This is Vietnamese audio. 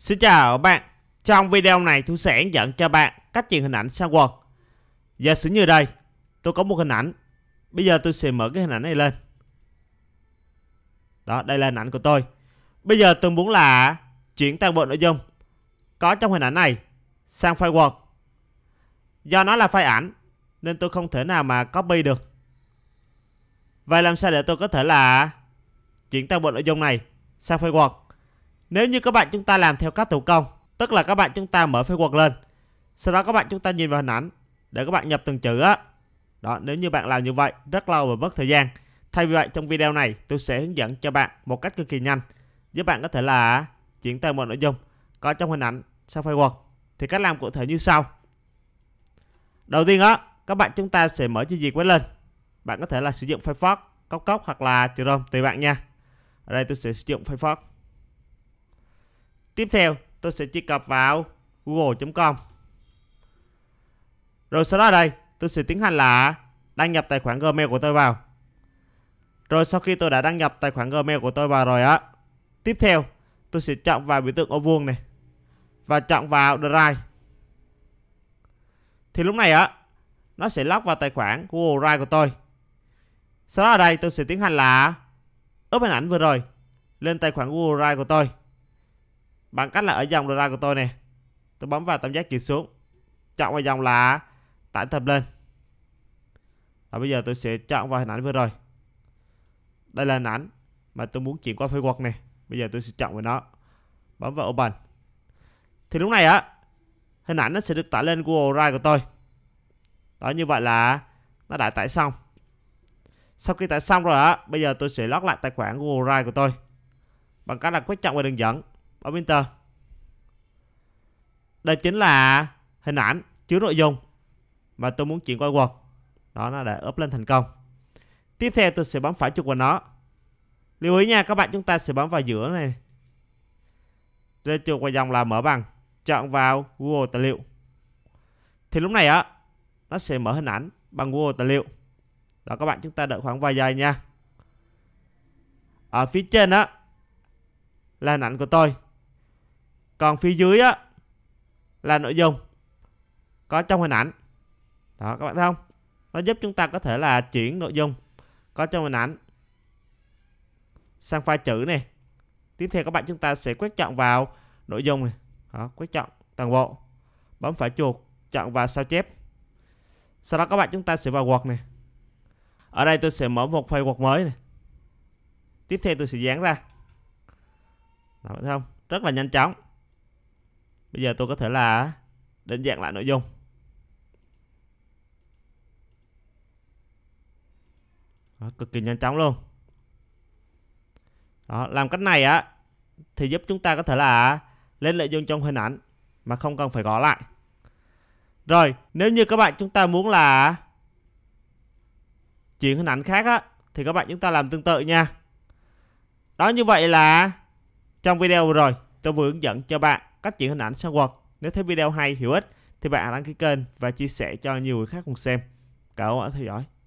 Xin chào các bạn, trong video này tôi sẽ hướng dẫn cho bạn cách chuyển hình ảnh sang Word. giả sử như đây, tôi có một hình ảnh. Bây giờ tôi sẽ mở cái hình ảnh này lên. Đó, đây là hình ảnh của tôi. Bây giờ tôi muốn là chuyển toàn bộ nội dung có trong hình ảnh này sang file Word. Do nó là file ảnh nên tôi không thể nào mà copy được. Vậy làm sao để tôi có thể là chuyển toàn bộ nội dung này sang file Word? Nếu như các bạn chúng ta làm theo các thủ công, tức là các bạn chúng ta mở Facebook lên. Sau đó các bạn chúng ta nhìn vào hình ảnh để các bạn nhập từng chữ á. Đó. nếu như bạn làm như vậy rất lâu và mất thời gian. Thay vì vậy trong video này tôi sẽ hướng dẫn cho bạn một cách cực kỳ nhanh giúp bạn có thể là chuyển từ một nội dung có trong hình ảnh sau Facebook. Thì cách làm cụ thể như sau. Đầu tiên á, các bạn chúng ta sẽ mở trình duyệt web lên. Bạn có thể là sử dụng Firefox, Cốc Cốc hoặc là Chrome tùy bạn nha. Ở đây tôi sẽ sử dụng Firefox. Tiếp theo tôi sẽ truy cập vào google.com Rồi sau đó đây tôi sẽ tiến hành là đăng nhập tài khoản Gmail của tôi vào Rồi sau khi tôi đã đăng nhập tài khoản Gmail của tôi vào rồi á Tiếp theo tôi sẽ chọn vào biểu tượng ô vuông này Và chọn vào Drive Thì lúc này á nó sẽ lock vào tài khoản Google Drive của tôi Sau đó ở đây tôi sẽ tiến hành là up hình ảnh vừa rồi lên tài khoản Google Drive của tôi Bằng cách là ở dòng ra của tôi nè Tôi bấm vào tam giác chuyển xuống Chọn vào dòng là tải thập lên Và bây giờ tôi sẽ chọn vào hình ảnh vừa rồi Đây là hình ảnh mà tôi muốn chuyển qua Facebook này Bây giờ tôi sẽ chọn vào nó Bấm vào Open Thì lúc này á Hình ảnh nó sẽ được tải lên Google Drive của tôi Đó như vậy là Nó đã tải xong Sau khi tải xong rồi á Bây giờ tôi sẽ lót lại tài khoản Google Drive của tôi Bằng cách là quét chọn vào đường dẫn ở Winter. Đây chính là hình ảnh chứa nội dung mà tôi muốn chuyển qua Word. Đó nó đã up lên thành công. Tiếp theo tôi sẽ bấm phải chuột vào nó. Lưu ý nha các bạn chúng ta sẽ bấm vào giữa này. Rồi chuột vào dòng là mở bằng. Chọn vào Google tài liệu. Thì lúc này á nó sẽ mở hình ảnh bằng Google tài liệu. Đó các bạn chúng ta đợi khoảng vài giây nha. Ở phía trên á là hình ảnh của tôi còn phía dưới á là nội dung có trong hình ảnh đó các bạn thấy không nó giúp chúng ta có thể là chuyển nội dung có trong hình ảnh sang file chữ này tiếp theo các bạn chúng ta sẽ quét chọn vào nội dung này đó, quét chọn toàn bộ bấm phải chuột chọn vào sao chép sau đó các bạn chúng ta sẽ vào quật này ở đây tôi sẽ mở một file quật mới này tiếp theo tôi sẽ dán ra đó, thấy không rất là nhanh chóng Bây giờ tôi có thể là đến dạng lại nội dung. Đó, cực kỳ nhanh chóng luôn. Đó, làm cách này á thì giúp chúng ta có thể là lên nội dung trong hình ảnh mà không cần phải gõ lại. Rồi, nếu như các bạn chúng ta muốn là chuyển hình ảnh khác á thì các bạn chúng ta làm tương tự nha. Đó như vậy là trong video vừa rồi tôi vừa hướng dẫn cho bạn cách chuyển hình ảnh sang Word. Nếu thấy video hay, hữu ích thì bạn hãy đăng ký kênh và chia sẻ cho nhiều người khác cùng xem. Cảm ơn đã theo dõi.